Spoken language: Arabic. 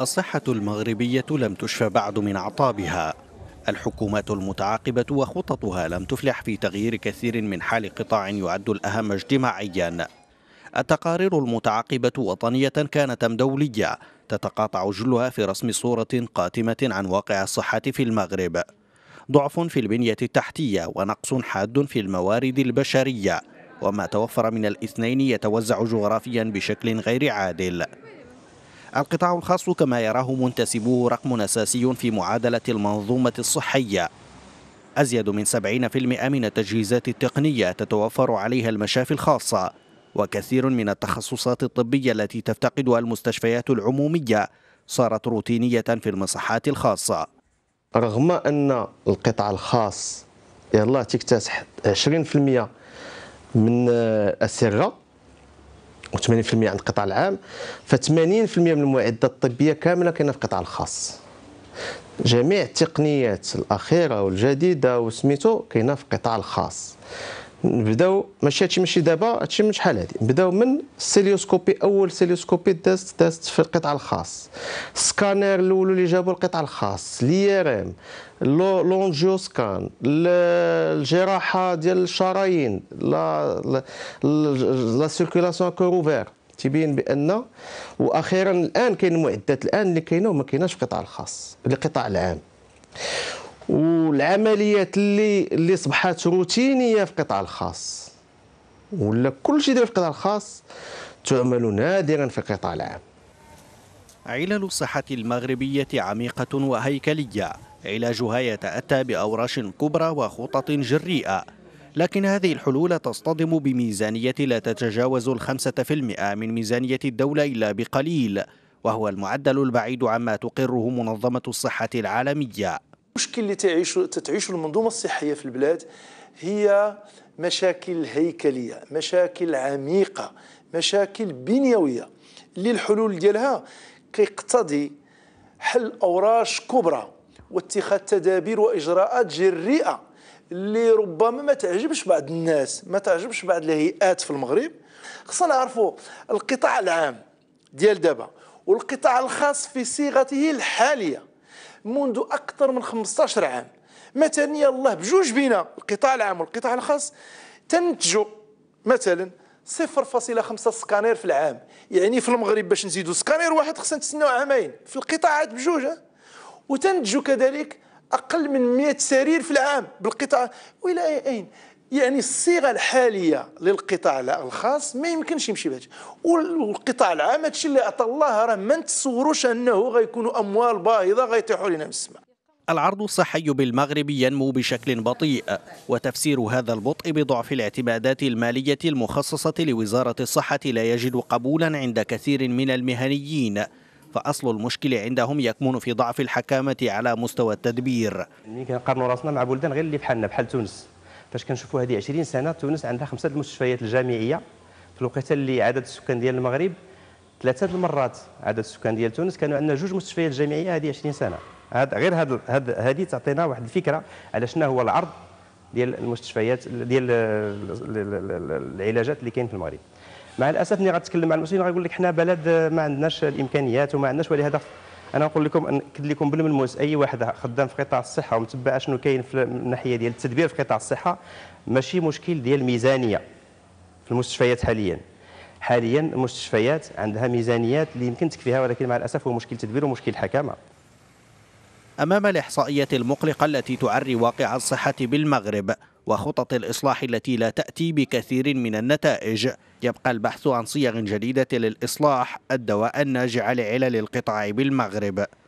الصحة المغربية لم تشفى بعد من عطابها الحكومات المتعاقبة وخططها لم تفلح في تغيير كثير من حال قطاع يعد الأهم اجتماعيا التقارير المتعاقبة وطنية كانت أم دولية تتقاطع جلها في رسم صورة قاتمة عن واقع الصحة في المغرب ضعف في البنية التحتية ونقص حاد في الموارد البشرية وما توفر من الاثنين يتوزع جغرافيا بشكل غير عادل القطاع الخاص كما يراه منتسبوه رقم أساسي في معادلة المنظومة الصحية أزيد من 70% من التجهيزات التقنية تتوفر عليها المشافي الخاصة وكثير من التخصصات الطبية التي تفتقدها المستشفيات العمومية صارت روتينية في المصحات الخاصة رغم أن القطاع الخاص يلا تكتسح 20% من السرق و80% عند القطاع العام ف80% من المعدات الطبيه كامله كاينه في القطاع الخاص جميع التقنيات الاخيره والجديده وسميتو كاينه في القطاع الخاص بداو ماشي هادشي ماشي دابا هادشي من شحال هادي بداو من السيليوسكوبي اول سيليوسكوبي داست داست في القطع الخاص السكانير الاول اللي جابوا القطع الخاص لي ار ام لونجيو سكان الجراحه ديال الشرايين لا لا سيركولاسيون كور اوفير تبين بان واخيرا الان كاين المعدات الان اللي كاينه وما كايناش في القطاع الخاص القطاع العام العمليات اللي اللي صبحات روتينيه في القطاع الخاص ولا كل شيء داير في القطاع الخاص تعمل نادرا في القطاع العام علل الصحة المغربية عميقة وهيكلية علاجها يتأتى بأوراش كبرى وخطط جريئة لكن هذه الحلول تصطدم بميزانية لا تتجاوز الخمسة في المئة من ميزانية الدولة إلا بقليل وهو المعدل البعيد عما تقره منظمة الصحة العالمية المشكل اللي تعيش تتعيش المنظومة الصحية في البلاد هي مشاكل هيكلية مشاكل عميقة مشاكل بنيوية اللي الحلول ديالها كيقتضي حل أوراش كبرى واتخاذ تدابير وإجراءات جريئة اللي ربما ما تعجبش بعض الناس ما تعجبش بعض الهيئات في المغرب خصنا نعرفوا القطاع العام ديال دابا والقطاع الخاص في صيغته الحاليه منذ أكثر من 15 عام مثلا الله بجوج بينا القطاع العام والقطاع الخاص تنتجوا مثلا 0.5 سكانير في العام يعني في المغرب باش نزيدوا سكانير واحد خصنا نتسناو عامين في القطاعات بجوج وتنتجوا كذلك اقل من 100 سرير في العام بالقطاع والى اين يعني الصيغه الحاليه للقطاع الخاص ما يمكنش يمشي بهذا والقطاع العام هادشي اللي عطى الله راه ما نتصوروش انه غيكونوا اموال باهظه غيطيحوا لنا من السماء العرض الصحي بالمغرب ينمو بشكل بطيء وتفسير هذا البطء بضعف الاعتمادات المالية المخصصة لوزارة الصحة لا يجد قبولا عند كثير من المهنيين فأصل المشكل عندهم يكمن في ضعف الحكامة على مستوى التدبير يعني كنقارنوا راسنا مع بلدان غير اللي بحالنا بحال تونس فاش كنشوفوا هذه 20 سنه تونس عندها خمسه المستشفيات الجامعيه في الوقيته اللي عدد السكان ديال المغرب ثلاثه المرات عدد السكان ديال تونس كانوا عندنا جوج مستشفيات جامعيه هذه 20 سنه هاد غير هاد هاد هذه تعطينا واحد الفكره على شنو هو العرض ديال المستشفيات ديال العلاجات اللي كاين في المغرب مع الاسف ملي غتكلم مع المسؤولين غيقول لك حنا بلد ما عندناش الامكانيات وما عندناش ولهذا انا نقول لكم ناكد لكم بالملموس اي واحد خدام في قطاع الصحه ومتبع شنو كاين في الناحيه ديال التدبير في قطاع الصحه ماشي مشكل ديال الميزانيه في المستشفيات حاليا حاليا المستشفيات عندها ميزانيات اللي يمكن تكفيها ولكن مع الاسف هو مشكل تدبير ومشكل حكامه أمام الاحصائيات المقلقة التي تعري واقع الصحة بالمغرب وخطط الإصلاح التي لا تأتي بكثير من النتائج يبقى البحث عن صيغ جديدة للإصلاح الدواء الناجع لعلل القطاع بالمغرب